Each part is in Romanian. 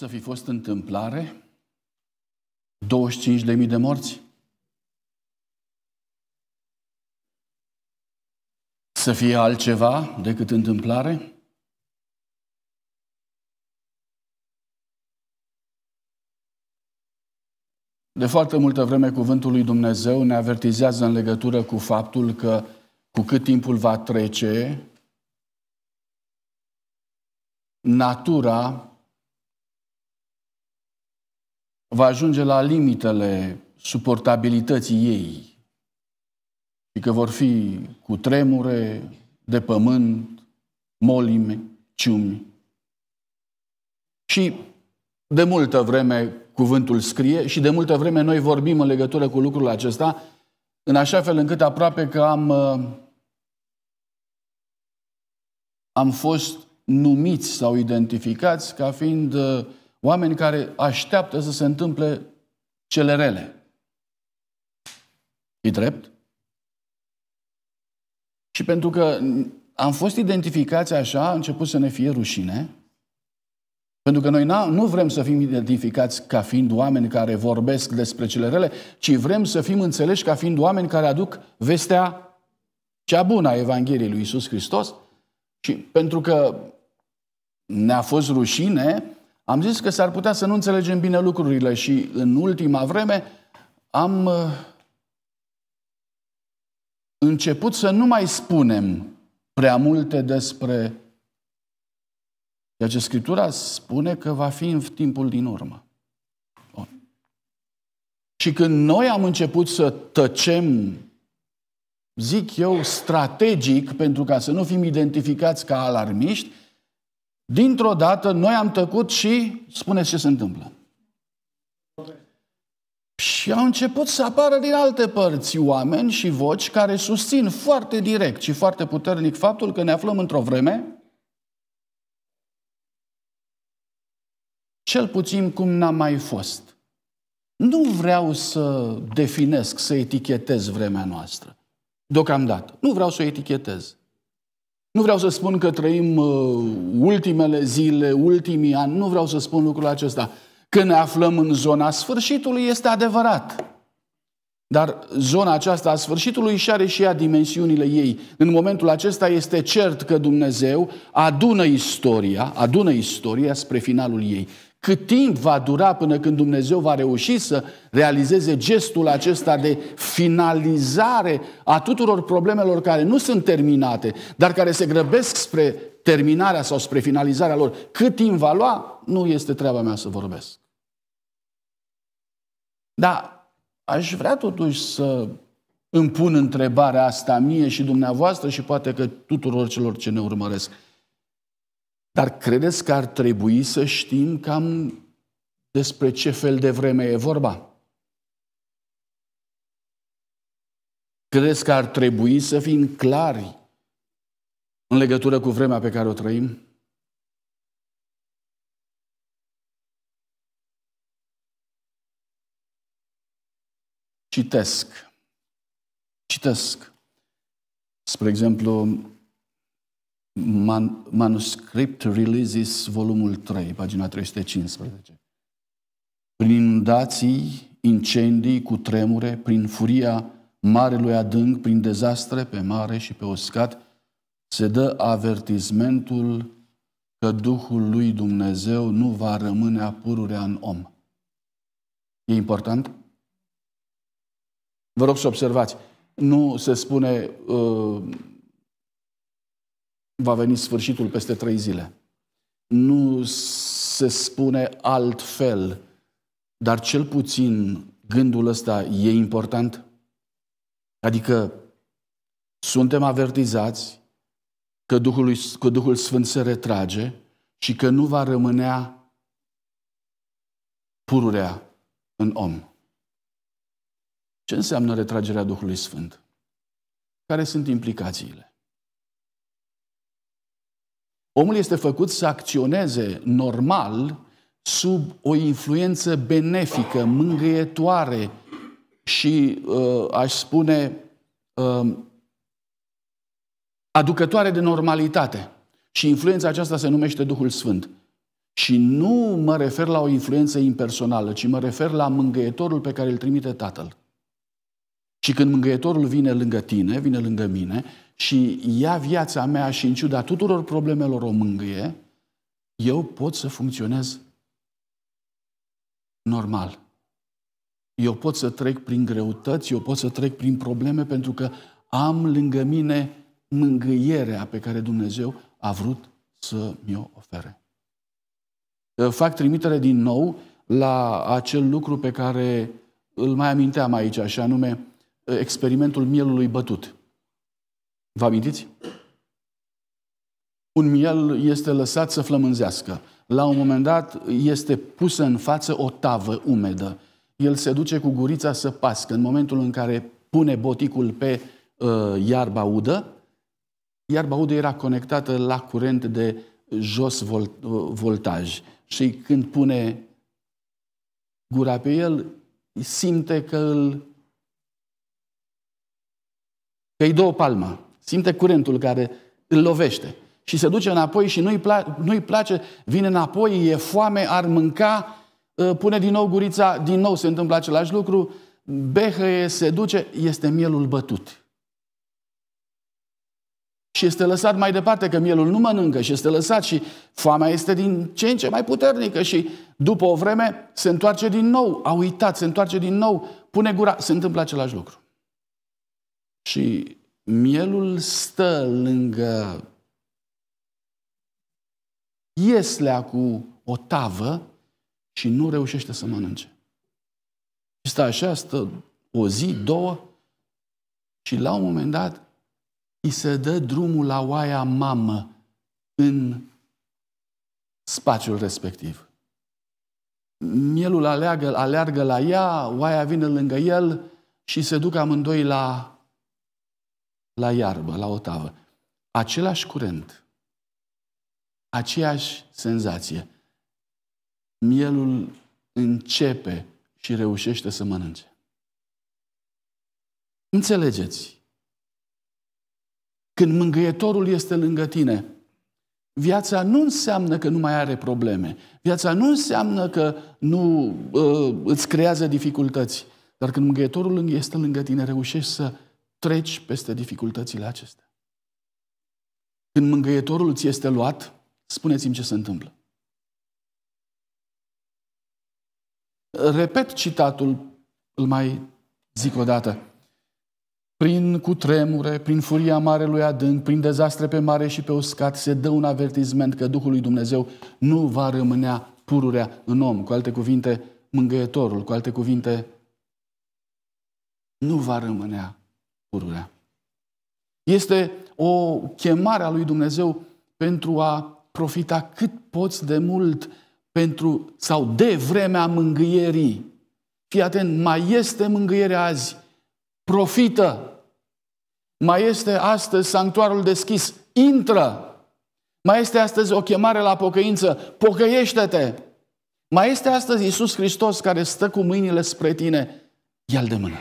Să fi fost întâmplare? 25.000 de morți? Să fie altceva decât întâmplare? De foarte multă vreme cuvântul lui Dumnezeu ne avertizează în legătură cu faptul că cu cât timpul va trece, natura va ajunge la limitele suportabilității ei și că vor fi cu tremure de pământ, molime, ciumi. Și de multă vreme cuvântul scrie și de multă vreme noi vorbim în legătură cu lucrul acesta, în așa fel încât aproape că am, uh, am fost numiți sau identificați ca fiind uh, Oameni care așteaptă să se întâmple cele rele. E drept? Și pentru că am fost identificați așa, a început să ne fie rușine, pentru că noi nu vrem să fim identificați ca fiind oameni care vorbesc despre cele rele, ci vrem să fim înțeleși ca fiind oameni care aduc vestea cea bună a Evangheliei lui Isus Hristos. Și pentru că ne-a fost rușine, am zis că s-ar putea să nu înțelegem bine lucrurile și în ultima vreme am uh, început să nu mai spunem prea multe despre ceea ce Scriptura spune că va fi în timpul din urmă. Bun. Și când noi am început să tăcem, zic eu, strategic, pentru ca să nu fim identificați ca alarmiști, Dintr-o dată noi am tăcut și spuneți ce se întâmplă. Și au început să apară din alte părți oameni și voci care susțin foarte direct și foarte puternic faptul că ne aflăm într-o vreme cel puțin cum n-a mai fost. Nu vreau să definesc, să etichetez vremea noastră. Deocamdată. Nu vreau să o etichetez. Nu vreau să spun că trăim uh, ultimele zile, ultimii ani, nu vreau să spun lucrul acesta. Că ne aflăm în zona sfârșitului este adevărat. Dar zona aceasta a sfârșitului și are și ea dimensiunile ei. În momentul acesta este cert că Dumnezeu adună istoria, adună istoria spre finalul ei. Cât timp va dura până când Dumnezeu va reuși să realizeze gestul acesta de finalizare a tuturor problemelor care nu sunt terminate, dar care se grăbesc spre terminarea sau spre finalizarea lor, cât timp va lua, nu este treaba mea să vorbesc. Dar aș vrea totuși să îmi pun întrebarea asta mie și dumneavoastră și poate că tuturor celor ce ne urmăresc. Dar credeți că ar trebui să știm cam despre ce fel de vreme e vorba? Credeți că ar trebui să fim clari în legătură cu vremea pe care o trăim? Citesc. Citesc. Spre exemplu, Man- Manuscript Releases, volumul 3, pagina 315. Prin inundații, incendii, cu tremure, prin furia marelui adânc, prin dezastre pe mare și pe oscat, se dă avertismentul că Duhul lui Dumnezeu nu va rămâne apururea în om. E important? Vă rog să observați. Nu se spune uh, va veni sfârșitul peste trei zile. Nu se spune altfel, dar cel puțin gândul ăsta e important? Adică suntem avertizați că Duhul, că Duhul Sfânt se retrage și că nu va rămâne pururea în om. Ce înseamnă retragerea Duhului Sfânt? Care sunt implicațiile? Omul este făcut să acționeze normal sub o influență benefică, mângâietoare și, uh, aș spune, um, aducătoare de normalitate. Și influența aceasta se numește Duhul Sfânt. Și nu mă refer la o influență impersonală, ci mă refer la mângâietorul pe care îl trimite Tatăl. Și când mângâietorul vine lângă tine, vine lângă mine și ia viața mea și în ciuda tuturor problemelor o mângâie, eu pot să funcționez normal. Eu pot să trec prin greutăți, eu pot să trec prin probleme pentru că am lângă mine mângâierea pe care Dumnezeu a vrut să mi-o ofere. Fac trimitere din nou la acel lucru pe care îl mai aminteam aici, așa anume experimentul mielului bătut. Vă amintiți? Un miel este lăsat să flămânzească. La un moment dat este pusă în față o tavă umedă. El se duce cu gurița să pască. În momentul în care pune boticul pe uh, iarba udă, iarba udă era conectată la curent de jos vol, uh, voltaj. Și când pune gura pe el, simte că îl... că-i dă o palmă Simte curentul care îl lovește și se duce înapoi și nu-i, pla- nu place, vine înapoi, e foame, ar mânca, ă, pune din nou gurița, din nou se întâmplă același lucru, behăie, se duce, este mielul bătut. Și este lăsat mai departe că mielul nu mănâncă și este lăsat și foamea este din ce în ce mai puternică și după o vreme se întoarce din nou, a uitat, se întoarce din nou, pune gura, se întâmplă același lucru. Și Mielul stă lângă ieslea cu o tavă și nu reușește să mănânce. Și stă așa, stă o zi, două și la un moment dat îi se dă drumul la oaia mamă în spațiul respectiv. Mielul aleargă, aleargă la ea, oaia vine lângă el și se duc amândoi la la iarbă, la otavă. Același curent, aceeași senzație. Mielul începe și reușește să mănânce. Înțelegeți? Când mângâietorul este lângă tine, viața nu înseamnă că nu mai are probleme. Viața nu înseamnă că nu uh, îți creează dificultăți. Dar când mângâietorul este lângă tine, reușești să treci peste dificultățile acestea. Când mângâietorul ți este luat, spuneți-mi ce se întâmplă. Repet citatul, îl mai zic o dată. Prin cutremure, prin furia marelui adânc, prin dezastre pe mare și pe uscat, se dă un avertisment că Duhul lui Dumnezeu nu va rămânea pururea în om. Cu alte cuvinte, mângâietorul, cu alte cuvinte, nu va rămânea pururea. Este o chemare a lui Dumnezeu pentru a profita cât poți de mult pentru sau de vremea mângâierii. Fii atent, mai este mângâiere azi. Profită! Mai este astăzi sanctuarul deschis. Intră! Mai este astăzi o chemare la pocăință. Pocăiește-te! Mai este astăzi Iisus Hristos care stă cu mâinile spre tine. Ia-l de mână.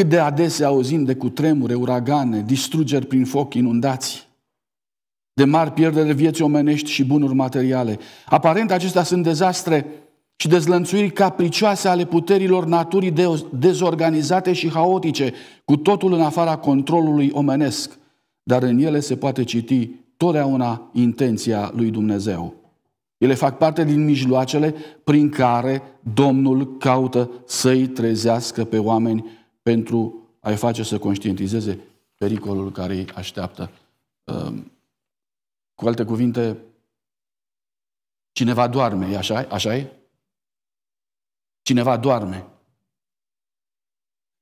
Cât de adesea auzim de cutremure, uragane, distrugeri prin foc, inundații, de mari pierderi vieții vieți omenești și bunuri materiale. Aparent acestea sunt dezastre și dezlănțuiri capricioase ale puterilor naturii dezorganizate și haotice, cu totul în afara controlului omenesc, dar în ele se poate citi totdeauna intenția lui Dumnezeu. Ele fac parte din mijloacele prin care Domnul caută să-i trezească pe oameni pentru a-i face să conștientizeze pericolul care îi așteaptă. Um, cu alte cuvinte, cineva doarme, așa așa e? Cineva doarme.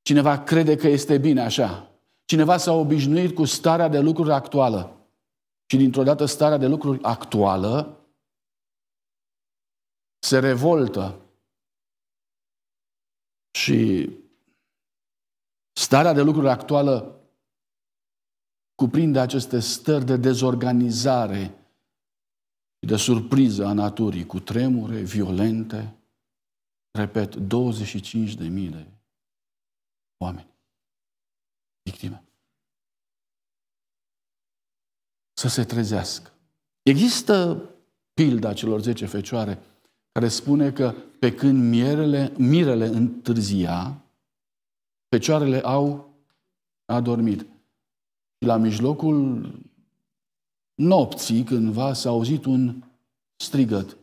Cineva crede că este bine așa. Cineva s-a obișnuit cu starea de lucruri actuală. Și dintr-o dată starea de lucruri actuală se revoltă și Starea de lucruri actuală cuprinde aceste stări de dezorganizare și de surpriză a naturii, cu tremure violente, repet, 25.000 de oameni, victime. Să se trezească. Există pilda celor 10 fecioare care spune că pe când mirele, mirele întârzia, Fecioarele au adormit. Și la mijlocul nopții, cândva, s-a auzit un strigăt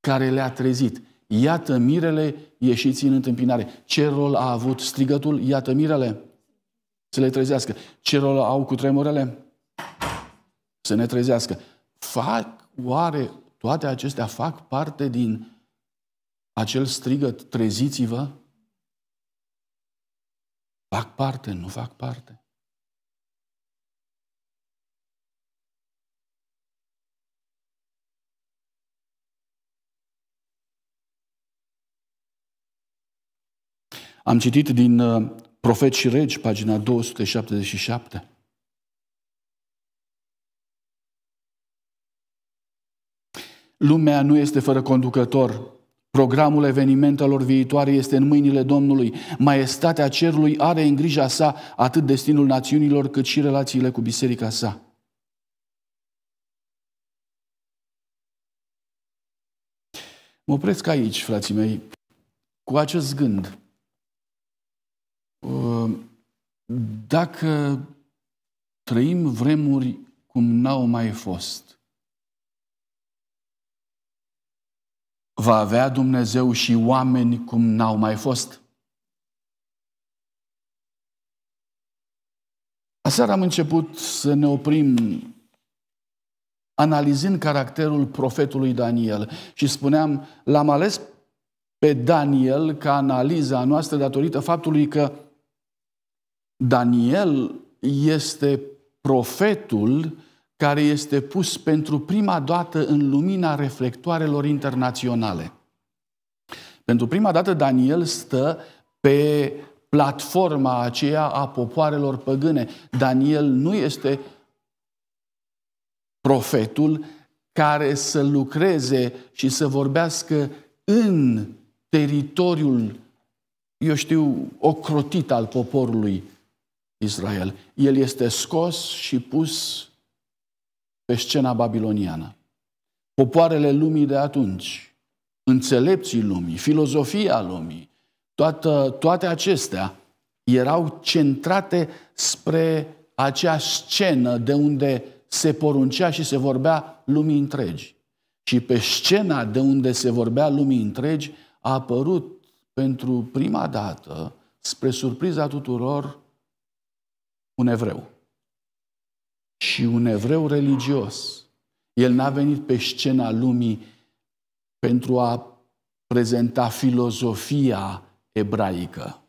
care le-a trezit. Iată mirele, ieșiți în întâmpinare. Ce rol a avut strigătul? Iată mirele, să le trezească. Ce rol au cu tremurele? Să ne trezească. Fac, oare toate acestea fac parte din acel strigăt, treziți-vă? Fac parte, nu fac parte. Am citit din uh, Profet și Regi, pagina 277. Lumea nu este fără conducător, Programul evenimentelor viitoare este în mâinile Domnului. Maestatea cerului are în grija sa atât destinul națiunilor cât și relațiile cu biserica sa. Mă opresc aici, frații mei, cu acest gând. Uh, dacă trăim vremuri cum n-au mai fost, va avea Dumnezeu și oameni cum n-au mai fost. Aseară am început să ne oprim analizând caracterul profetului Daniel și spuneam, l-am ales pe Daniel ca analiza noastră datorită faptului că Daniel este profetul care este pus pentru prima dată în lumina reflectoarelor internaționale. Pentru prima dată Daniel stă pe platforma aceea a popoarelor păgâne. Daniel nu este profetul care să lucreze și să vorbească în teritoriul, eu știu, ocrotit al poporului Israel. El este scos și pus pe scena babiloniană. Popoarele lumii de atunci, înțelepții lumii, filozofia lumii, toată, toate acestea erau centrate spre acea scenă de unde se poruncea și se vorbea lumii întregi. Și pe scena de unde se vorbea lumii întregi a apărut pentru prima dată, spre surpriza tuturor, un evreu și un evreu religios. El n-a venit pe scena lumii pentru a prezenta filozofia ebraică,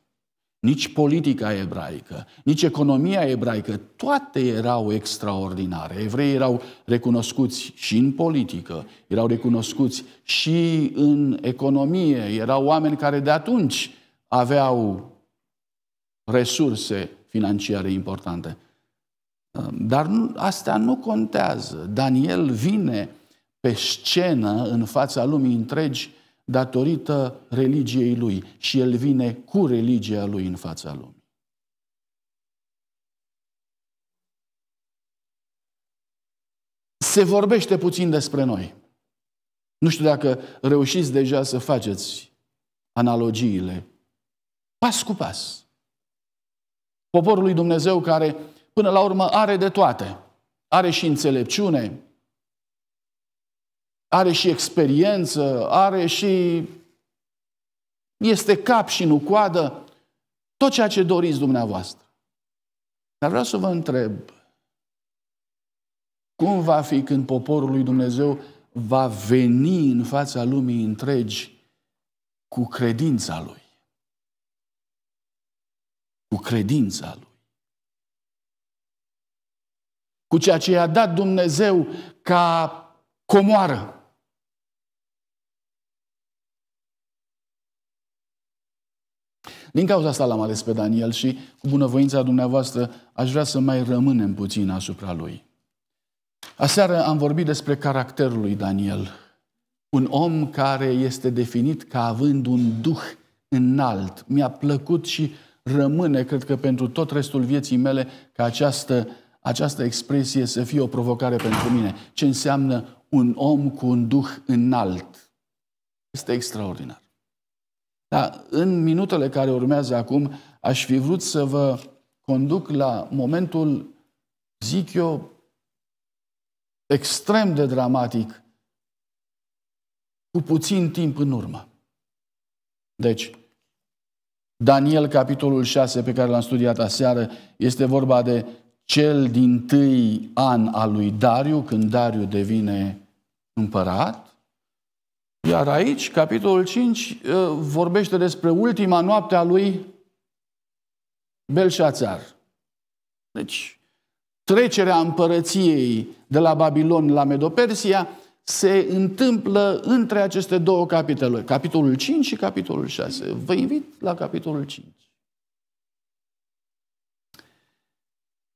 nici politica ebraică, nici economia ebraică, toate erau extraordinare. Evreii erau recunoscuți și în politică, erau recunoscuți și în economie, erau oameni care de atunci aveau resurse financiare importante. Dar asta nu contează. Daniel vine pe scenă în fața lumii întregi datorită religiei lui și el vine cu religia lui în fața lumii. Se vorbește puțin despre noi. Nu știu dacă reușiți deja să faceți analogiile pas cu pas. Poporul lui Dumnezeu care până la urmă are de toate. Are și înțelepciune, are și experiență, are și... este cap și nu coadă, tot ceea ce doriți dumneavoastră. Dar vreau să vă întreb, cum va fi când poporul lui Dumnezeu va veni în fața lumii întregi cu credința lui? Cu credința lui cu ceea ce i-a dat Dumnezeu ca comoară. Din cauza asta l-am ales pe Daniel și, cu bunăvoința dumneavoastră, aș vrea să mai rămânem puțin asupra lui. Aseară am vorbit despre caracterul lui Daniel. Un om care este definit ca având un duh înalt. Mi-a plăcut și rămâne, cred că pentru tot restul vieții mele, ca această această expresie să fie o provocare pentru mine. Ce înseamnă un om cu un duh înalt? Este extraordinar. Dar în minutele care urmează acum, aș fi vrut să vă conduc la momentul, zic eu, extrem de dramatic, cu puțin timp în urmă. Deci, Daniel, capitolul 6, pe care l-am studiat aseară, este vorba de cel din tâi an al lui Dariu, când Dariu devine împărat. Iar aici, capitolul 5, ă, vorbește despre ultima noapte a lui Belșațar. Deci, trecerea împărăției de la Babilon la Medopersia se întâmplă între aceste două capitole, capitolul 5 și capitolul 6. Vă invit la capitolul 5.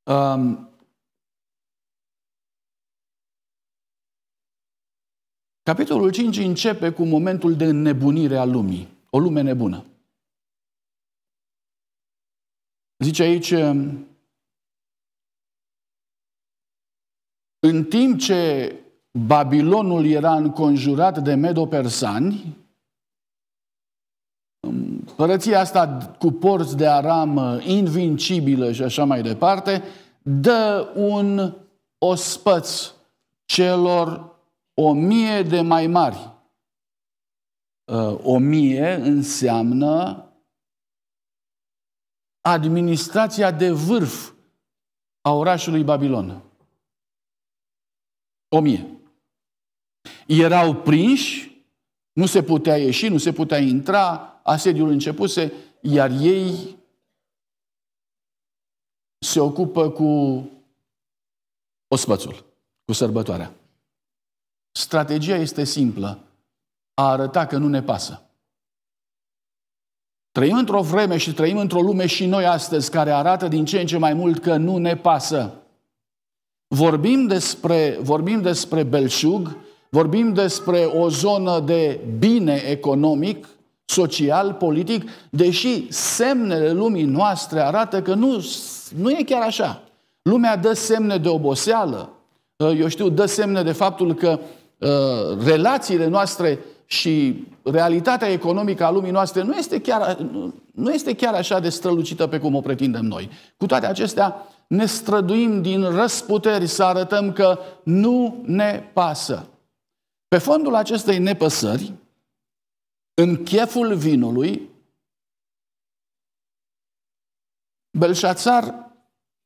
Um, capitolul 5 începe cu momentul de înnebunire a lumii, o lume nebună. Zice aici, um, în timp ce Babilonul era înconjurat de medopersani, Părăția asta cu porți de aramă, uh, invincibilă și așa mai departe, dă un ospăț celor o mie de mai mari. Uh, o mie înseamnă administrația de vârf a orașului Babilon. O mie. Erau prinși, nu se putea ieși, nu se putea intra, asediul începuse, iar ei se ocupă cu ospățul, cu sărbătoarea. Strategia este simplă. A arăta că nu ne pasă. Trăim într-o vreme și trăim într-o lume și noi astăzi care arată din ce în ce mai mult că nu ne pasă. Vorbim despre, vorbim despre belșug, vorbim despre o zonă de bine economic, social, politic, deși semnele lumii noastre arată că nu, nu e chiar așa. Lumea dă semne de oboseală, uh, eu știu, dă semne de faptul că uh, relațiile noastre și realitatea economică a lumii noastre nu este, chiar, nu este chiar așa de strălucită pe cum o pretindem noi. Cu toate acestea, ne străduim din răsputeri să arătăm că nu ne pasă. Pe fondul acestei nepăsări, în cheful vinului, Belșațar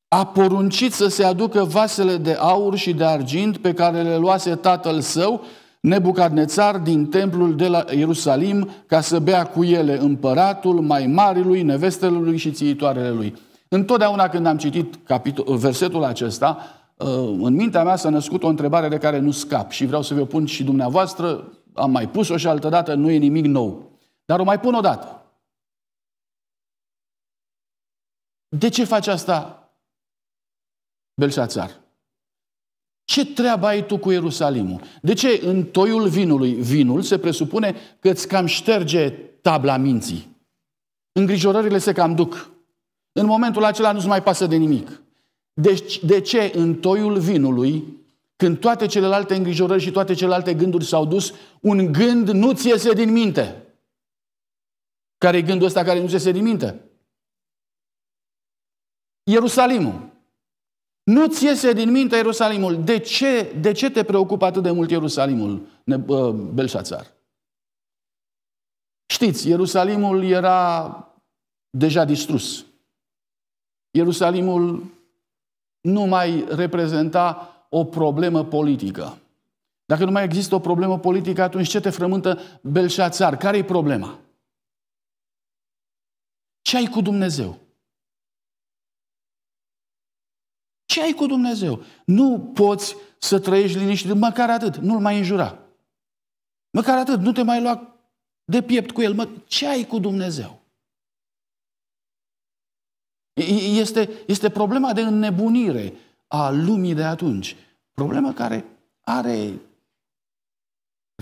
a poruncit să se aducă vasele de aur și de argint pe care le luase tatăl său, Nebucadnețar, din templul de la Ierusalim, ca să bea cu ele împăratul, mai marilui, nevestelui și țiitoarele lui. Întotdeauna când am citit capitol, versetul acesta, uh, în mintea mea s-a născut o întrebare de care nu scap și vreau să vă pun și dumneavoastră am mai pus-o și altă dată, nu e nimic nou. Dar o mai pun o dată. De ce faci asta, Belșațar? Ce treabă ai tu cu Ierusalimul? De ce în toiul vinului, vinul se presupune că îți cam șterge tabla minții? Îngrijorările se cam duc. În momentul acela nu-ți mai pasă de nimic. Deci, de ce în toiul vinului când toate celelalte îngrijorări și toate celelalte gânduri s-au dus, un gând nu ți iese din minte. Care e gândul ăsta care nu ți iese din minte? Ierusalimul. Nu ți iese din minte Ierusalimul. De ce, de ce te preocupă atât de mult Ierusalimul, Belșațar? Știți, Ierusalimul era deja distrus. Ierusalimul nu mai reprezenta o problemă politică. Dacă nu mai există o problemă politică, atunci ce te frământă Belșațar? Care-i problema? Ce ai cu Dumnezeu? Ce ai cu Dumnezeu? Nu poți să trăiești liniștit, măcar atât, nu-L mai înjura. Măcar atât, nu te mai lua de piept cu El. Mă, ce ai cu Dumnezeu? Este, este problema de înnebunire a lumii de atunci. Problemă care are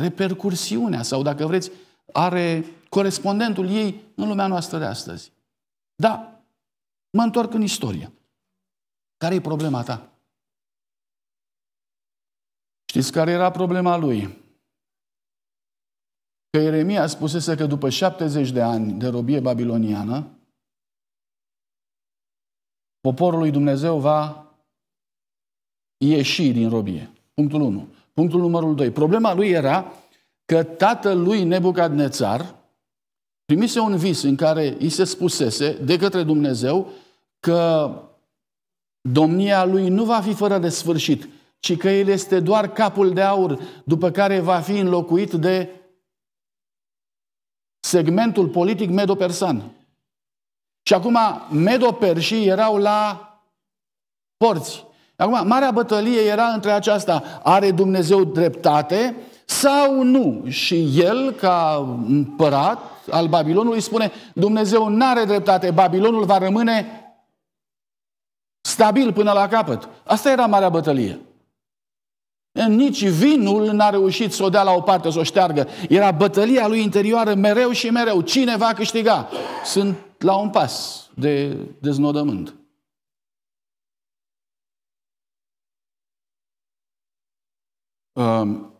repercursiunea sau, dacă vreți, are corespondentul ei în lumea noastră de astăzi. Da, mă întorc în istorie. Care e problema ta? Știți care era problema lui? Că Ieremia spusese că după 70 de ani de robie babiloniană, poporul lui Dumnezeu va ieși din robie. Punctul 1. Punctul numărul 2. Problema lui era că tatăl lui Nebucadnețar primise un vis în care îi se spusese de către Dumnezeu că domnia lui nu va fi fără de sfârșit, ci că el este doar capul de aur, după care va fi înlocuit de segmentul politic medopersan. Și acum medoperșii erau la porți. Acum, marea bătălie era între aceasta, are Dumnezeu dreptate sau nu? Și el, ca împărat al Babilonului, spune, Dumnezeu nu are dreptate, Babilonul va rămâne stabil până la capăt. Asta era marea bătălie. Nici vinul n-a reușit să o dea la o parte, să o șteargă. Era bătălia lui interioară mereu și mereu. Cine va câștiga? Sunt la un pas de deznodământ. Um,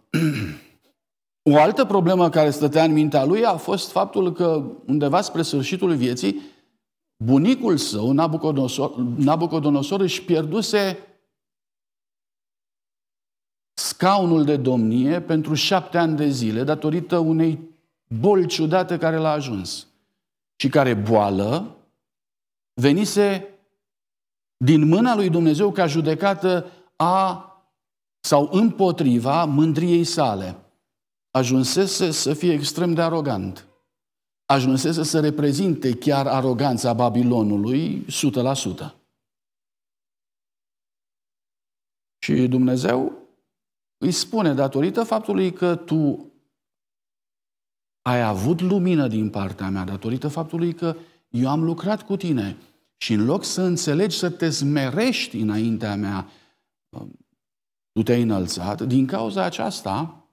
o altă problemă care stătea în mintea lui a fost faptul că undeva spre sfârșitul vieții, bunicul său, Nabucodonosor, Nabucodonosor își pierduse scaunul de domnie pentru șapte ani de zile datorită unei boli ciudate care l-a ajuns și care boală venise din mâna lui Dumnezeu ca judecată a sau împotriva mândriei sale. Ajunsese să fie extrem de arogant. Ajunsese să reprezinte chiar aroganța Babilonului 100%. Și Dumnezeu îi spune, datorită faptului că tu ai avut lumină din partea mea, datorită faptului că eu am lucrat cu tine și în loc să înțelegi, să te smerești înaintea mea, tu te-ai înălțat, din cauza aceasta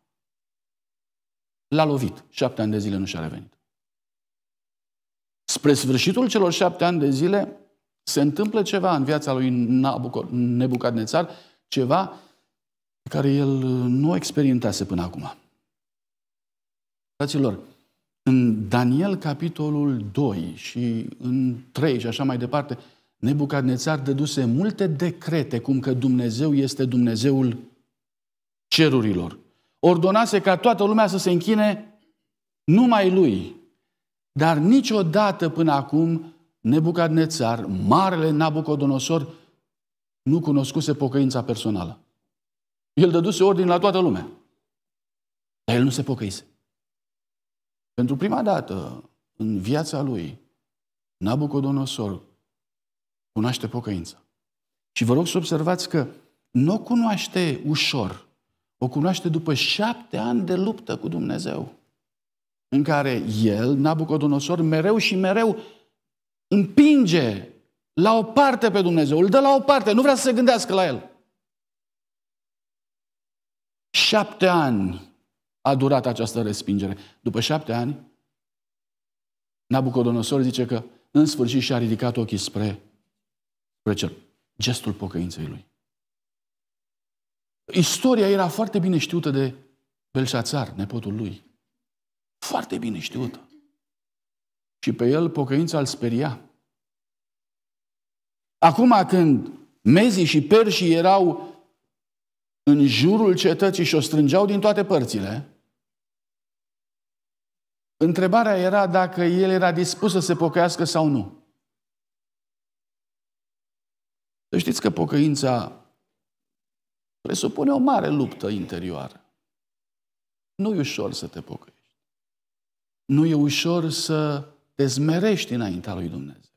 l-a lovit. Șapte ani de zile nu și-a revenit. Spre sfârșitul celor șapte ani de zile se întâmplă ceva în viața lui Nebucadnețar, ceva pe care el nu experimentase până acum. Fraților, în Daniel capitolul 2 și în 3 și așa mai departe, Nebucadnețar dăduse multe decrete, cum că Dumnezeu este Dumnezeul cerurilor. Ordonase ca toată lumea să se închine numai lui. Dar niciodată până acum Nebucadnețar, marele Nabucodonosor, nu cunoscuse pocăința personală. El dăduse ordine la toată lumea. Dar el nu se pocăise. Pentru prima dată în viața lui, Nabucodonosor cunoaște pocăința. Și vă rog să observați că nu o cunoaște ușor, o cunoaște după șapte ani de luptă cu Dumnezeu, în care el, Nabucodonosor, mereu și mereu împinge la o parte pe Dumnezeu, îl dă la o parte, nu vrea să se gândească la el. Șapte ani a durat această respingere. După șapte ani, Nabucodonosor zice că în sfârșit și-a ridicat ochii spre Rachel, gestul pocăinței lui. Istoria era foarte bine știută de Belșațar, nepotul lui. Foarte bine știută. Și pe el pocăința îl speria. Acum când mezii și perșii erau în jurul cetății și o strângeau din toate părțile, întrebarea era dacă el era dispus să se pocăiască sau nu. Să știți că pocăința presupune o mare luptă interioară. Nu e ușor să te pocăiești. Nu e ușor să te zmerești înaintea lui Dumnezeu.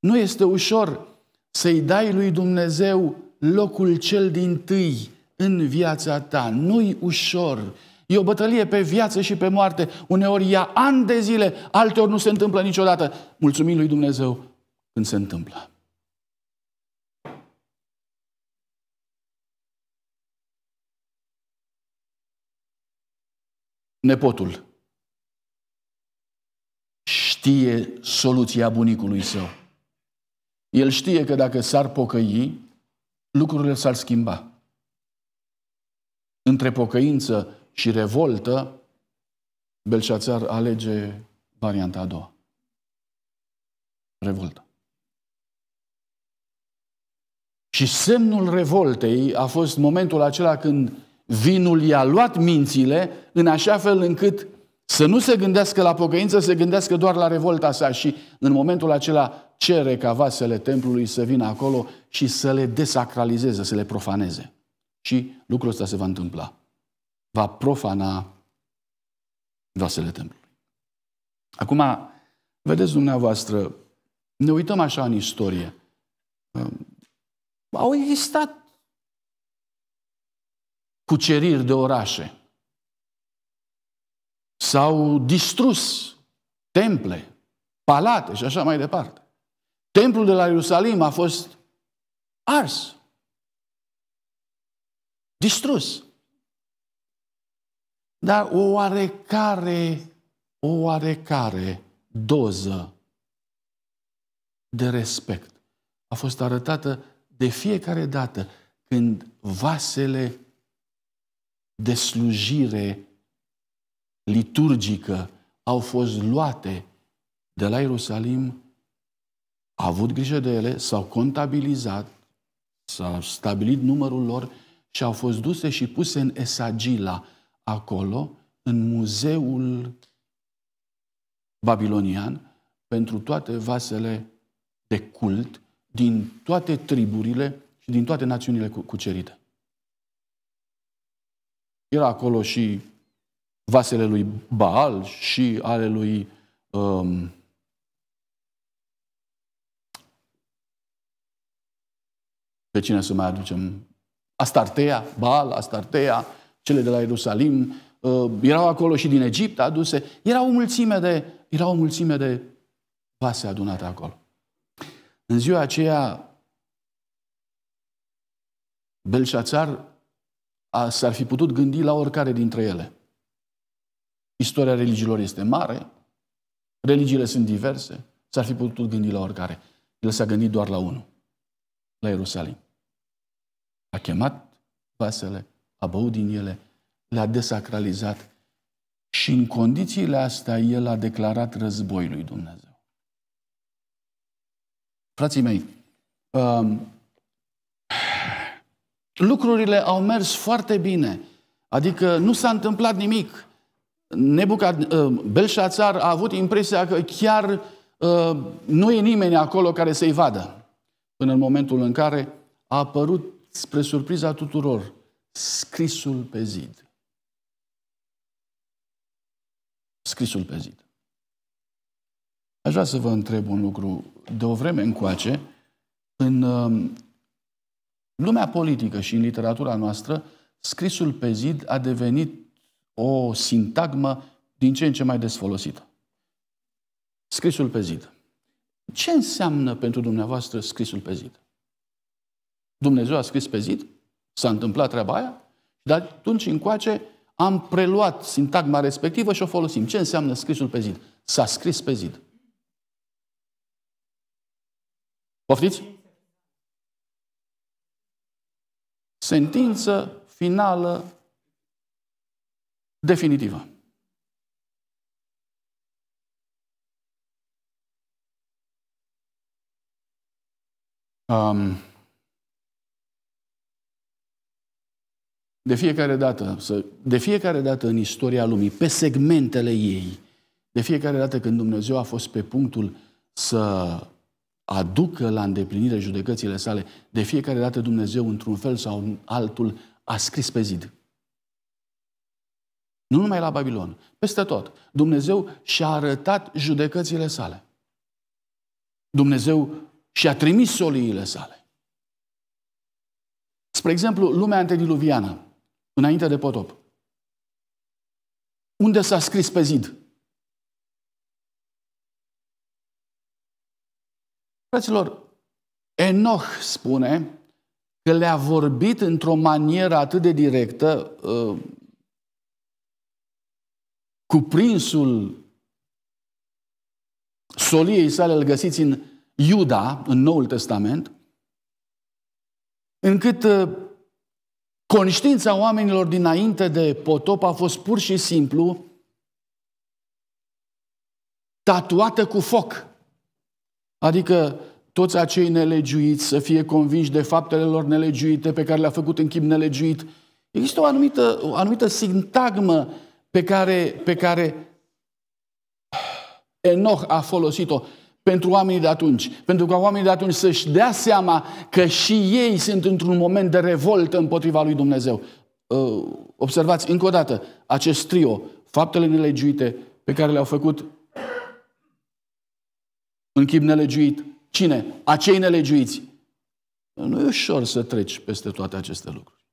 Nu este ușor să-i dai lui Dumnezeu locul cel din tâi în viața ta. Nu-i ușor. E o bătălie pe viață și pe moarte. Uneori ia ani de zile, alteori nu se întâmplă niciodată. Mulțumim lui Dumnezeu când se întâmplă. nepotul știe soluția bunicului său. El știe că dacă s-ar pocăi, lucrurile s-ar schimba. Între pocăință și revoltă, Belșațar alege varianta a doua. Revoltă. Și semnul revoltei a fost momentul acela când Vinul i-a luat mințile în așa fel încât să nu se gândească la pocăință, să se gândească doar la revolta sa și în momentul acela cere ca vasele templului să vină acolo și să le desacralizeze, să le profaneze. Și lucrul ăsta se va întâmpla. Va profana vasele templului. Acum, vedeți dumneavoastră, ne uităm așa în istorie. Au existat cuceriri de orașe. S-au distrus temple, palate și așa mai departe. Templul de la Ierusalim a fost ars, distrus. Dar o oarecare, o oarecare doză de respect a fost arătată de fiecare dată când vasele de slujire liturgică au fost luate de la Ierusalim, a avut grijă de ele, s-au contabilizat, s au stabilit numărul lor și au fost duse și puse în Esagila, acolo, în muzeul babilonian, pentru toate vasele de cult din toate triburile și din toate națiunile cucerite. Era acolo și vasele lui Baal și ale lui um, pe cine să mai aducem? Astartea, Baal, Astartea, cele de la Ierusalim, uh, erau acolo și din Egipt aduse, era o mulțime de, era o mulțime de vase adunate acolo. În ziua aceea, Belșațar s-ar fi putut gândi la oricare dintre ele. Istoria religiilor este mare, religiile sunt diverse, s-ar fi putut gândi la oricare. El s-a gândit doar la unul, la Ierusalim. A chemat vasele, a băut din ele, le-a desacralizat și în condițiile astea el a declarat război lui Dumnezeu. Frații mei, um, lucrurile au mers foarte bine. Adică nu s-a întâmplat nimic. Nebucad, uh, Belșațar a avut impresia că chiar uh, nu e nimeni acolo care să-i vadă. Până în momentul în care a apărut, spre surpriza tuturor, scrisul pe zid. Scrisul pe zid. Aș vrea să vă întreb un lucru. De o vreme încoace, în uh, lumea politică și în literatura noastră, scrisul pe zid a devenit o sintagmă din ce în ce mai des folosită. Scrisul pe zid. Ce înseamnă pentru dumneavoastră scrisul pe zid? Dumnezeu a scris pe zid? S-a întâmplat treaba aia? Dar atunci încoace am preluat sintagma respectivă și o folosim. Ce înseamnă scrisul pe zid? S-a scris pe zid. Poftiți? sentință finală definitivă. Um, de fiecare dată, de fiecare dată în istoria lumii, pe segmentele ei, de fiecare dată când Dumnezeu a fost pe punctul să aducă la îndeplinire judecățile sale, de fiecare dată Dumnezeu, într-un fel sau în altul, a scris pe zid. Nu numai la Babilon, peste tot. Dumnezeu și-a arătat judecățile sale. Dumnezeu și-a trimis soliile sale. Spre exemplu, lumea antediluviană, înainte de potop. Unde s-a scris pe zid? Fraților, Enoch spune că le-a vorbit într-o manieră atât de directă cu uh, cuprinsul soliei sale îl găsiți în Iuda, în Noul Testament, încât uh, conștiința oamenilor dinainte de potop a fost pur și simplu tatuată cu foc. Adică toți acei nelegiuiți să fie convinși de faptele lor nelegiuite pe care le-a făcut în chip nelegiuit. Există o anumită, o anumită sintagmă pe care, pe care Enoch a folosit-o pentru oamenii de atunci, pentru ca oamenii de atunci să-și dea seama că și ei sunt într-un moment de revoltă împotriva lui Dumnezeu. Uh, observați încă o dată acest trio, faptele nelegiuite pe care le-au făcut în chip nelegiuit. Cine? Acei nelegiuiți. Nu e ușor să treci peste toate aceste lucruri.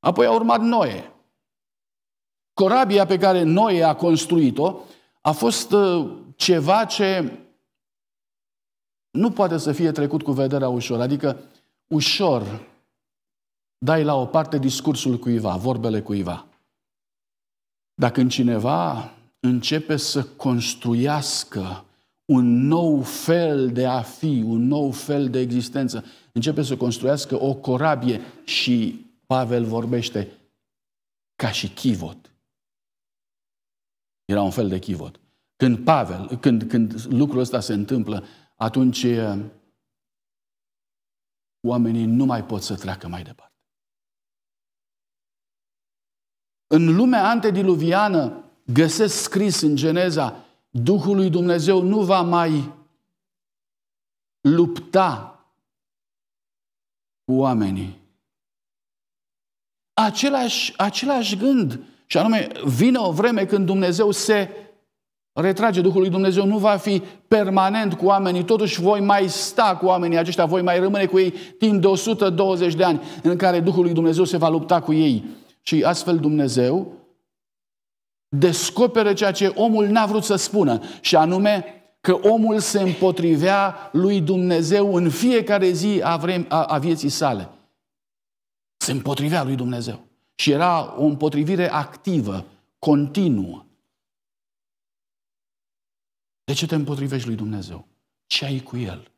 Apoi a urmat Noe. Corabia pe care Noe a construit-o a fost uh, ceva ce nu poate să fie trecut cu vederea ușor. Adică ușor dai la o parte discursul cuiva, vorbele cuiva. Dacă în cineva începe să construiască un nou fel de a fi, un nou fel de existență. Începe să construiască o corabie și Pavel vorbește ca și chivot. Era un fel de chivot. Când Pavel, când, când lucrul ăsta se întâmplă, atunci eh, oamenii nu mai pot să treacă mai departe. În lumea antediluviană, găsesc scris în Geneza, Duhul lui Dumnezeu nu va mai lupta cu oamenii. Același, același gând, și anume, vine o vreme când Dumnezeu se retrage Duhul lui Dumnezeu, nu va fi permanent cu oamenii, totuși voi mai sta cu oamenii aceștia, voi mai rămâne cu ei timp de 120 de ani, în care Duhul lui Dumnezeu se va lupta cu ei. Și astfel Dumnezeu descoperă ceea ce omul n-a vrut să spună, și anume că omul se împotrivea lui Dumnezeu în fiecare zi a, vrem, a, a vieții sale. Se împotrivea lui Dumnezeu. Și era o împotrivire activă, continuă. De ce te împotrivești lui Dumnezeu? Ce ai cu el?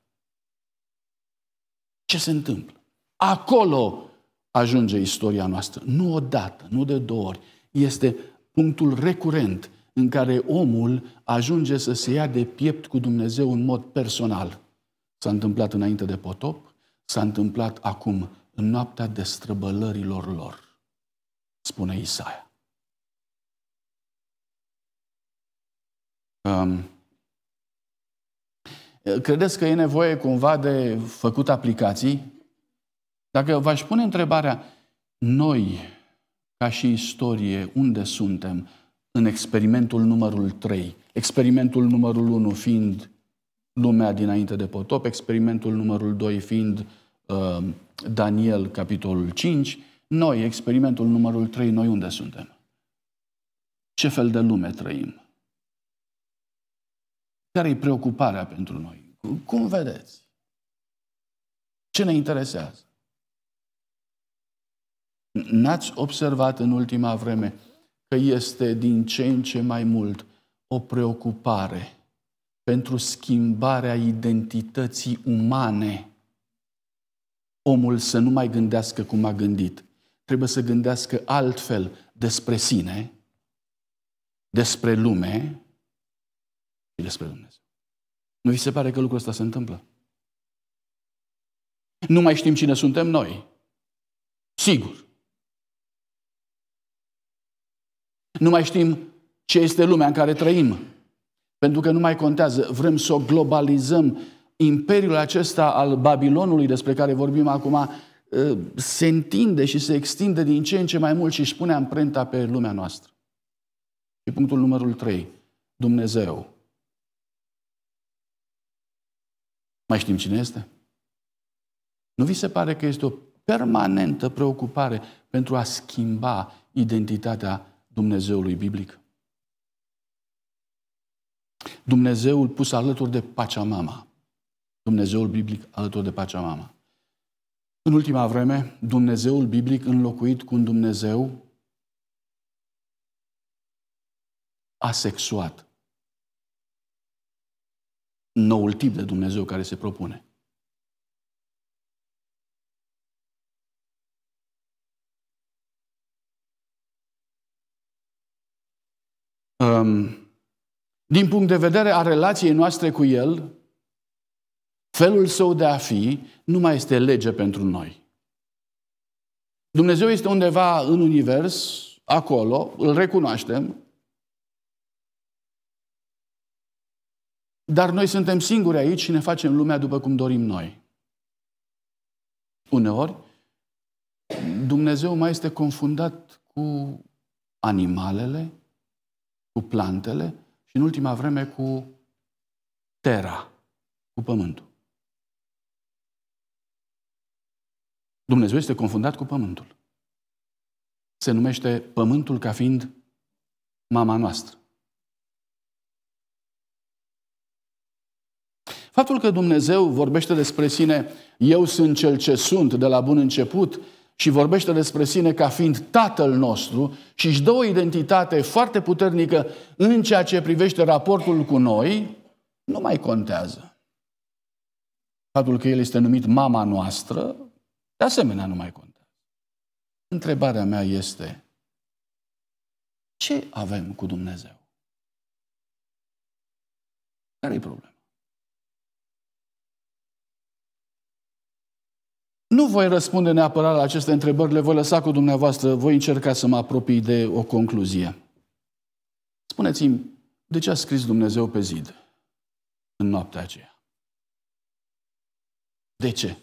Ce se întâmplă? Acolo ajunge istoria noastră. Nu odată, nu de două ori. Este punctul recurent în care omul ajunge să se ia de piept cu Dumnezeu în mod personal. S-a întâmplat înainte de potop, s-a întâmplat acum, în noaptea destrăbălărilor lor, spune Isaia. Um, credeți că e nevoie cumva de făcut aplicații? Dacă v-aș pune întrebarea, noi ca și istorie, unde suntem în experimentul numărul 3. Experimentul numărul 1 fiind lumea dinainte de potop, experimentul numărul 2 fiind uh, Daniel, capitolul 5. Noi, experimentul numărul 3, noi unde suntem? Ce fel de lume trăim? Care e preocuparea pentru noi? Cum vedeți? Ce ne interesează? N-ați observat în ultima vreme că este din ce în ce mai mult o preocupare pentru schimbarea identității umane. Omul să nu mai gândească cum a gândit. Trebuie să gândească altfel despre sine, despre lume și despre Dumnezeu. Nu vi se pare că lucrul ăsta se întâmplă? Nu mai știm cine suntem noi. Sigur. Nu mai știm ce este lumea în care trăim. Pentru că nu mai contează. Vrem să o globalizăm. Imperiul acesta al Babilonului despre care vorbim acum ă, se întinde și se extinde din ce în ce mai mult și își pune amprenta pe lumea noastră. Și punctul numărul 3. Dumnezeu. Mai știm cine este? Nu vi se pare că este o permanentă preocupare pentru a schimba identitatea Dumnezeului biblic. Dumnezeul pus alături de pacea mama. Dumnezeul biblic alături de pacea mama. În ultima vreme, Dumnezeul biblic înlocuit cu un Dumnezeu asexuat. Noul tip de Dumnezeu care se propune. Ehm, din punct de vedere a relației noastre cu El, felul său de a fi nu mai este lege pentru noi. Dumnezeu este undeva în univers, acolo, îl recunoaștem, dar noi suntem singuri aici și ne facem lumea după cum dorim noi. Uneori, Dumnezeu mai este confundat cu animalele, cu plantele și în ultima vreme cu terra, cu pământul. Dumnezeu este confundat cu pământul. Se numește pământul ca fiind mama noastră. Faptul că Dumnezeu vorbește despre sine, eu sunt cel ce sunt de la bun început, și vorbește despre sine ca fiind Tatăl nostru și își dă o identitate foarte puternică în ceea ce privește raportul cu noi, nu mai contează. Faptul că El este numit mama noastră, de asemenea nu mai contează. Întrebarea mea este, ce avem cu Dumnezeu? Care e problema? Nu voi răspunde neapărat la aceste întrebări, le voi lăsa cu dumneavoastră, voi încerca să mă apropii de o concluzie. Spuneți-mi, de ce a scris Dumnezeu pe zid în noaptea aceea? De ce?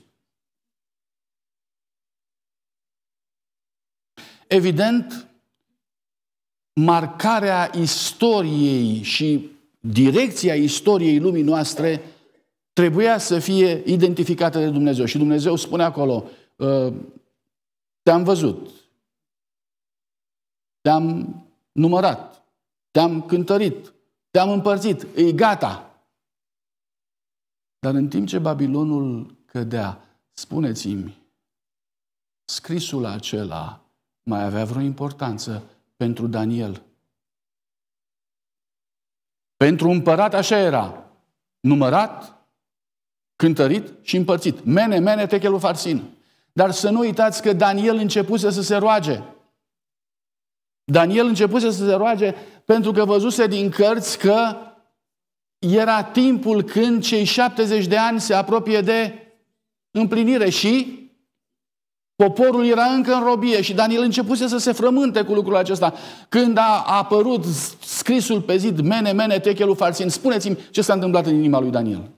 Evident, marcarea istoriei și direcția istoriei lumii noastre trebuia să fie identificată de Dumnezeu. Și Dumnezeu spune acolo, ă, te-am văzut, te-am numărat, te-am cântărit, te-am împărțit, e gata. Dar în timp ce Babilonul cădea, spuneți-mi, scrisul acela mai avea vreo importanță pentru Daniel. Pentru împărat așa era, numărat, cântărit și împărțit. Mene, mene, techelul farsin. Dar să nu uitați că Daniel începuse să se roage. Daniel începuse să se roage pentru că văzuse din cărți că era timpul când cei 70 de ani se apropie de împlinire și Poporul era încă în robie și Daniel începuse să se frământe cu lucrul acesta. Când a apărut scrisul pe zid, mene, mene, techelul farsin, spuneți-mi ce s-a întâmplat în inima lui Daniel.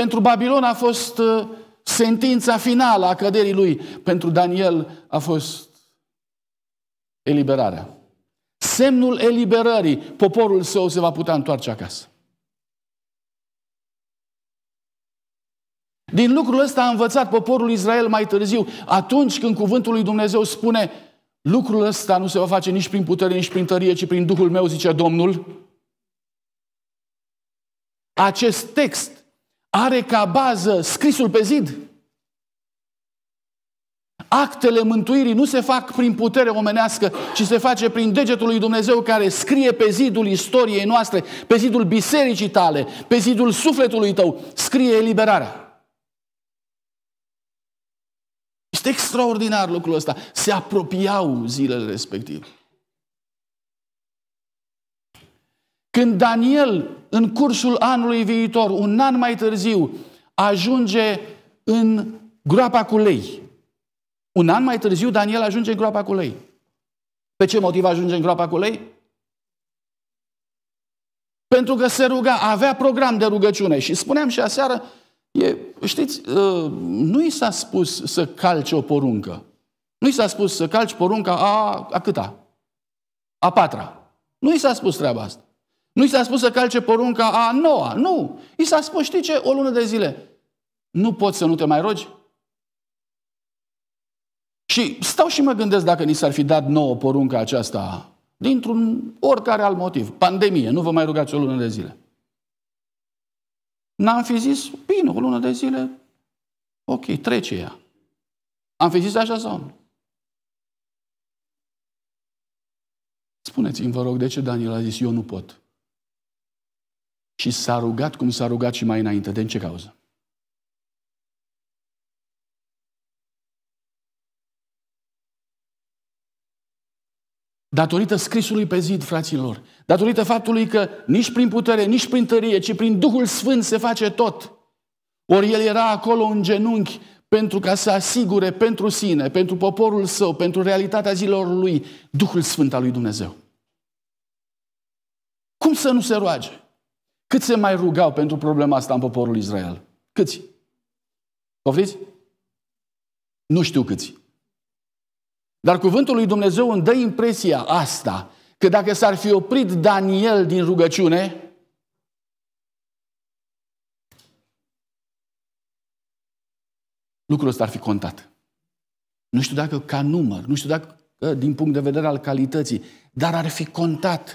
Pentru Babilon a fost uh, sentința finală a căderii lui. Pentru Daniel a fost eliberarea. Semnul eliberării, poporul său se va putea întoarce acasă. Din lucrul ăsta a învățat poporul Israel mai târziu, atunci când cuvântul lui Dumnezeu spune lucrul ăsta nu se va face nici prin putere, nici prin tărie, ci prin Duhul meu, zice Domnul. Acest text are ca bază scrisul pe zid. Actele mântuirii nu se fac prin putere omenească, ci se face prin degetul lui Dumnezeu care scrie pe zidul istoriei noastre, pe zidul bisericii tale, pe zidul sufletului tău, scrie eliberarea. Este extraordinar lucrul ăsta. Se apropiau zilele respective. Când Daniel, în cursul anului viitor, un an mai târziu, ajunge în groapa cu lei. Un an mai târziu, Daniel ajunge în groapa cu lei. Pe ce motiv ajunge în groapa cu lei? Pentru că se ruga, avea program de rugăciune. Și spuneam și aseară, e, știți, uh, nu i s-a spus să calci o poruncă. Nu i s-a spus să calci porunca a, a câta? A patra. Nu i s-a spus treaba asta. Nu i s-a spus să calce porunca a noua, nu. I s-a spus, știi ce, o lună de zile. Nu poți să nu te mai rogi? Și stau și mă gândesc dacă ni s-ar fi dat nouă porunca aceasta, dintr-un oricare alt motiv. Pandemie, nu vă mai rugați o lună de zile. N-am fi zis, bine, o lună de zile, ok, trece ea. Am fi zis așa sau nu? Spuneți-mi, vă rog, de ce Daniel a zis, eu nu pot? și s-a rugat cum s-a rugat și mai înainte. De în ce cauză? Datorită scrisului pe zid, fraților, datorită faptului că nici prin putere, nici prin tărie, ci prin Duhul Sfânt se face tot. Ori el era acolo în genunchi pentru ca să asigure pentru sine, pentru poporul său, pentru realitatea zilor lui, Duhul Sfânt al lui Dumnezeu. Cum să nu se roage? Cât se mai rugau pentru problema asta în poporul Israel? Câți? Poftiți? Nu știu câți. Dar cuvântul lui Dumnezeu îmi dă impresia asta, că dacă s-ar fi oprit Daniel din rugăciune, lucrul ăsta ar fi contat. Nu știu dacă ca număr, nu știu dacă din punct de vedere al calității, dar ar fi contat.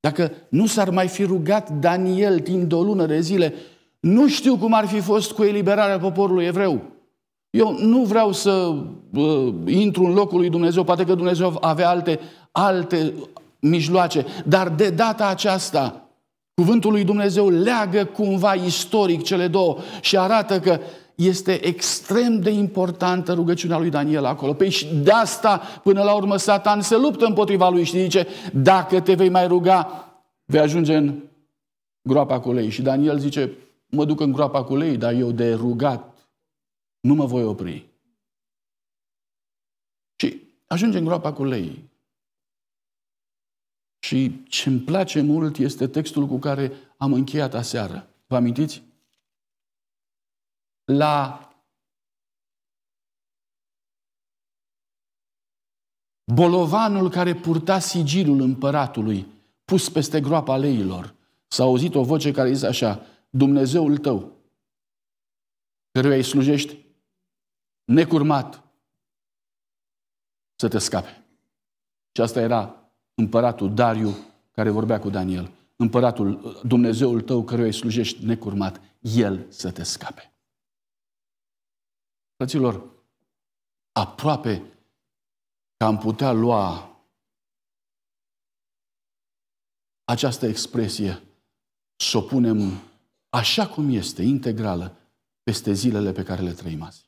Dacă nu s-ar mai fi rugat Daniel timp de o lună de zile, nu știu cum ar fi fost cu eliberarea poporului evreu. Eu nu vreau să uh, intru în locul lui Dumnezeu, poate că Dumnezeu avea alte, alte mijloace, dar de data aceasta, cuvântul lui Dumnezeu leagă cumva istoric cele două și arată că este extrem de importantă rugăciunea lui Daniel acolo. Păi și de asta, până la urmă, Satan se luptă împotriva lui și zice, dacă te vei mai ruga, vei ajunge în groapa cu lei. Și Daniel zice, mă duc în groapa cu lei, dar eu de rugat nu mă voi opri. Și ajunge în groapa cu lei. Și ce îmi place mult este textul cu care am încheiat aseară. Vă amintiți? la bolovanul care purta sigilul împăratului pus peste groapa leilor. S-a auzit o voce care zice așa, Dumnezeul tău, căruia îi slujești necurmat, să te scape. Și asta era împăratul Dariu care vorbea cu Daniel. Împăratul, Dumnezeul tău căruia îi slujești necurmat, el să te scape. Frăților, aproape că am putea lua această expresie să o punem așa cum este, integrală, peste zilele pe care le trăim azi.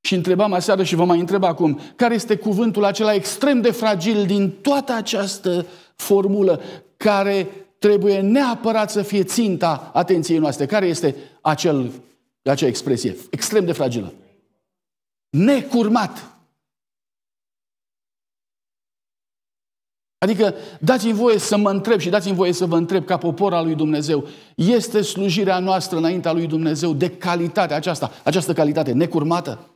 Și întrebam aseară și vă mai întreb acum, care este cuvântul acela extrem de fragil din toată această formulă care trebuie neapărat să fie ținta atenției noastre? Care este acel de acea expresie, extrem de fragilă. Necurmat. Adică dați-mi voie să mă întreb și dați-mi voie să vă întreb ca popor al lui Dumnezeu, este slujirea noastră înaintea lui Dumnezeu de calitate aceasta, această calitate necurmată?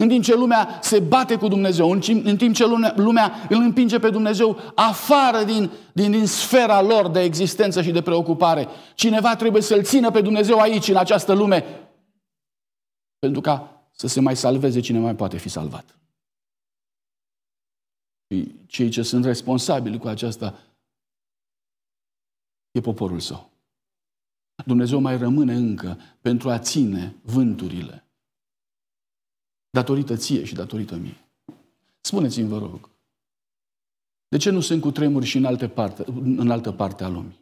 În timp ce lumea se bate cu Dumnezeu, în timp ce lumea, îl împinge pe Dumnezeu afară din, din, din sfera lor de existență și de preocupare, cineva trebuie să-l țină pe Dumnezeu aici, în această lume, pentru ca să se mai salveze cine mai poate fi salvat. Și cei ce sunt responsabili cu aceasta e poporul său. Dumnezeu mai rămâne încă pentru a ține vânturile datorită ție și datorită mie. Spuneți-mi, vă rog, de ce nu sunt cu tremuri și în, alte parte, în altă parte a lumii?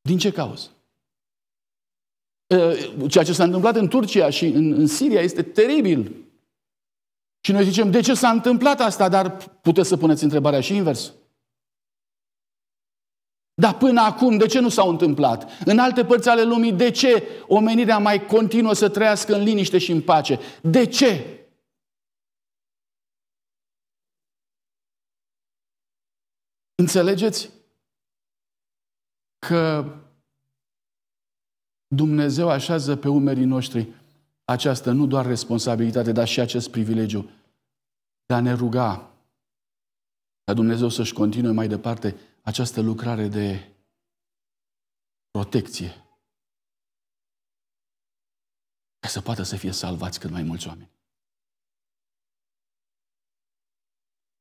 Din ce cauză? Ceea ce s-a întâmplat în Turcia și în, în Siria este teribil. Și noi zicem, de ce s-a întâmplat asta? Dar puteți să puneți întrebarea și invers. Dar până acum, de ce nu s-au întâmplat? În alte părți ale lumii, de ce omenirea mai continuă să trăiască în liniște și în pace? De ce? Înțelegeți că Dumnezeu așează pe umerii noștri această nu doar responsabilitate, dar și acest privilegiu de a ne ruga ca Dumnezeu să-și continue mai departe această lucrare de protecție ca să poată să fie salvați cât mai mulți oameni.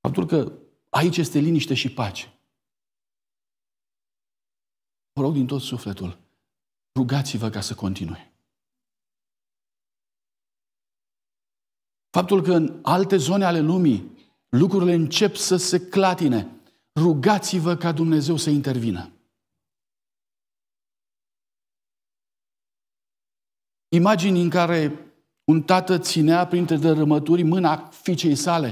Faptul că aici este liniște și pace. Vă rog din tot sufletul, rugați-vă ca să continue. Faptul că în alte zone ale lumii lucrurile încep să se clatine – rugați-vă ca Dumnezeu să intervină. Imagini în care un tată ținea printre dărâmături mâna fiicei sale,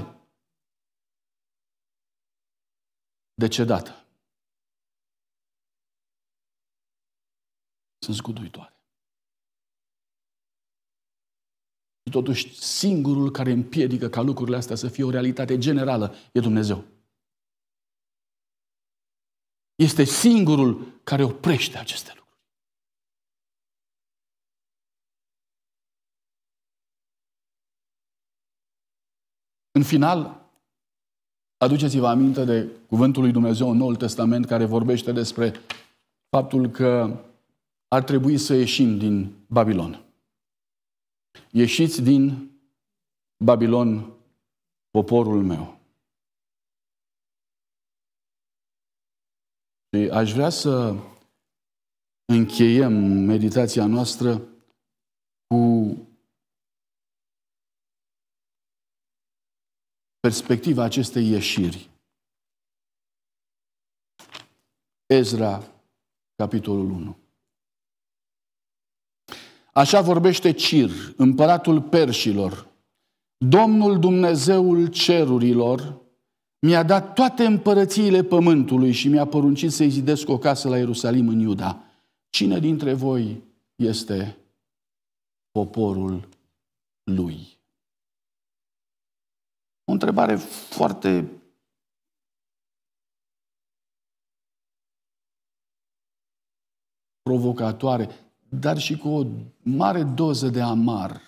decedată. Sunt zguduitoare. Și totuși singurul care împiedică ca lucrurile astea să fie o realitate generală e Dumnezeu este singurul care oprește aceste lucruri. În final, aduceți-vă aminte de cuvântul lui Dumnezeu în Noul Testament care vorbește despre faptul că ar trebui să ieșim din Babilon. Ieșiți din Babilon, poporul meu. Și păi, aș vrea să încheiem meditația noastră cu perspectiva acestei ieșiri. Ezra, capitolul 1. Așa vorbește Cir, împăratul perșilor, Domnul Dumnezeul cerurilor, mi-a dat toate împărățiile pământului și mi-a poruncit să-i zidesc o casă la Ierusalim în Iuda. Cine dintre voi este poporul lui? O întrebare foarte provocatoare, dar și cu o mare doză de amar.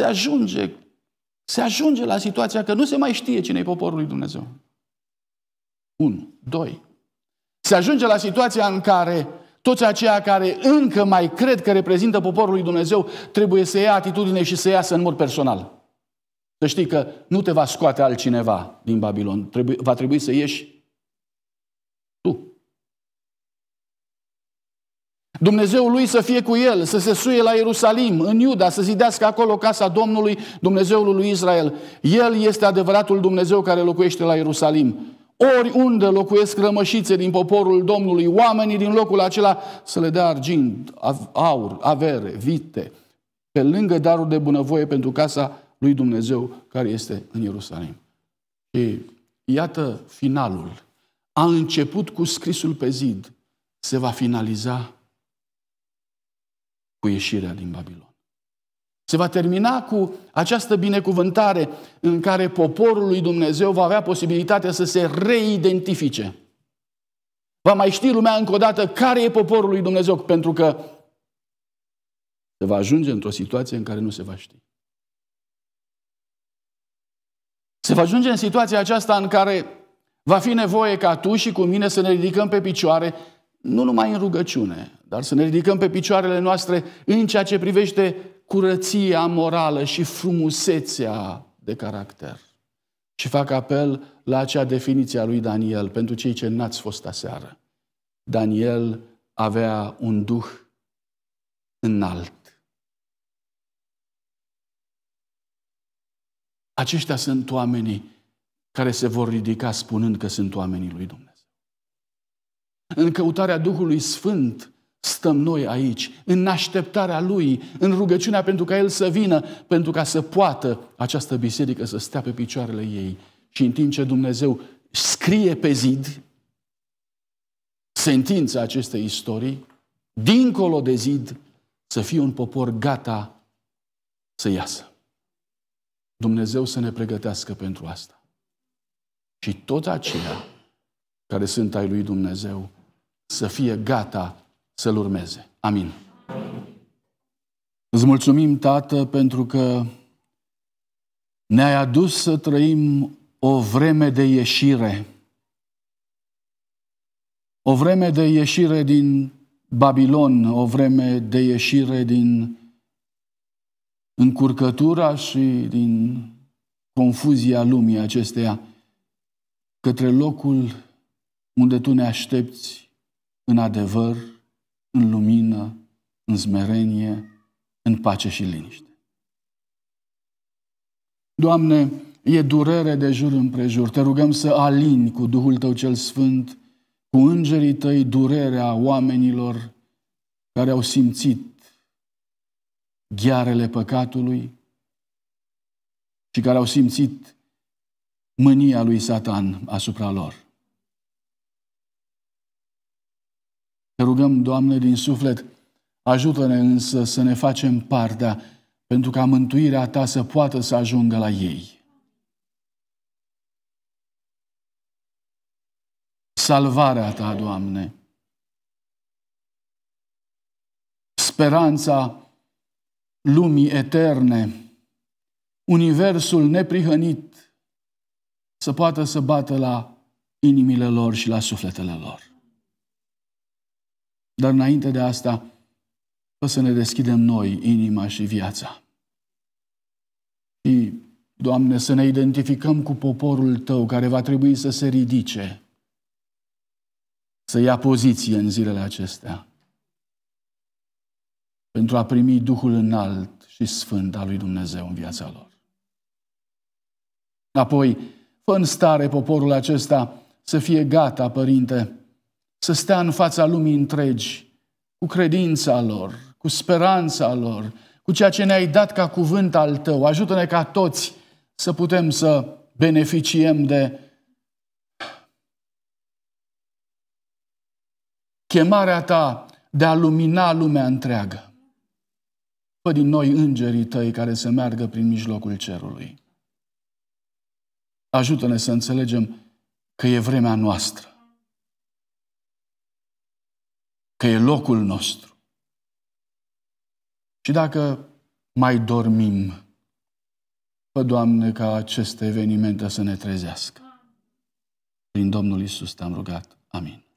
se ajunge, se ajunge la situația că nu se mai știe cine e poporul lui Dumnezeu. Un, doi. Se ajunge la situația în care toți aceia care încă mai cred că reprezintă poporul lui Dumnezeu trebuie să ia atitudine și să iasă în mod personal. Să știi că nu te va scoate altcineva din Babilon. Trebuie, va trebui să ieși Dumnezeul lui să fie cu el, să se suie la Ierusalim, în Iuda, să zidească acolo casa Domnului, Dumnezeul lui Israel. El este adevăratul Dumnezeu care locuiește la Ierusalim. Oriunde locuiesc rămășițe din poporul Domnului, oamenii din locul acela să le dea argint, aur, avere, vite, pe lângă darul de bunăvoie pentru casa lui Dumnezeu care este în Ierusalim. Și iată finalul. A început cu scrisul pe zid, se va finaliza cu ieșirea din Babilon. Se va termina cu această binecuvântare în care poporul lui Dumnezeu va avea posibilitatea să se reidentifice. Va mai ști lumea încă o dată care e poporul lui Dumnezeu, pentru că se va ajunge într-o situație în care nu se va ști. Se va ajunge în situația aceasta în care va fi nevoie ca tu și cu mine să ne ridicăm pe picioare, nu numai în rugăciune, dar să ne ridicăm pe picioarele noastre în ceea ce privește curăția morală și frumusețea de caracter. Și fac apel la acea definiție a lui Daniel, pentru cei ce n-ați fost aseară. Daniel avea un duh înalt. Aceștia sunt oamenii care se vor ridica spunând că sunt oamenii lui Dumnezeu. În căutarea Duhului Sfânt stăm noi aici, în așteptarea Lui, în rugăciunea pentru ca El să vină, pentru ca să poată această biserică să stea pe picioarele ei. Și în timp ce Dumnezeu scrie pe zid sentința acestei istorii, dincolo de zid, să fie un popor gata să iasă. Dumnezeu să ne pregătească pentru asta. Și tot aceia care sunt ai lui Dumnezeu să fie gata să-L urmeze. Amin. Îți mulțumim, Tată, pentru că ne-ai adus să trăim o vreme de ieșire. O vreme de ieșire din Babilon, o vreme de ieșire din încurcătura și din confuzia lumii acesteia către locul unde Tu ne aștepți în adevăr, în lumină, în smerenie, în pace și liniște. Doamne, e durere de jur împrejur. Te rugăm să alini cu Duhul Tău cel Sfânt, cu îngerii Tăi, durerea oamenilor care au simțit ghearele păcatului și care au simțit mânia lui Satan asupra lor. Te rugăm, Doamne, din suflet, ajută-ne însă să ne facem partea pentru ca mântuirea Ta să poată să ajungă la ei. Salvarea Ta, Doamne, speranța lumii eterne, universul neprihănit, să poată să bată la inimile lor și la sufletele lor. Dar înainte de asta, o să ne deschidem noi inima și viața. Și, Doamne, să ne identificăm cu poporul Tău care va trebui să se ridice, să ia poziție în zilele acestea pentru a primi Duhul înalt și sfânt al lui Dumnezeu în viața lor. Apoi, fă în stare poporul acesta să fie gata, Părinte, să stea în fața lumii întregi cu credința lor, cu speranța lor, cu ceea ce ne-ai dat ca cuvânt al tău. Ajută-ne ca toți să putem să beneficiem de chemarea ta de a lumina lumea întreagă. Fă din noi îngerii tăi care să meargă prin mijlocul cerului. Ajută-ne să înțelegem că e vremea noastră că e locul nostru. Și dacă mai dormim, Fă, Doamne, ca aceste evenimente să ne trezească. Prin Domnul Isus te-am rugat. Amin.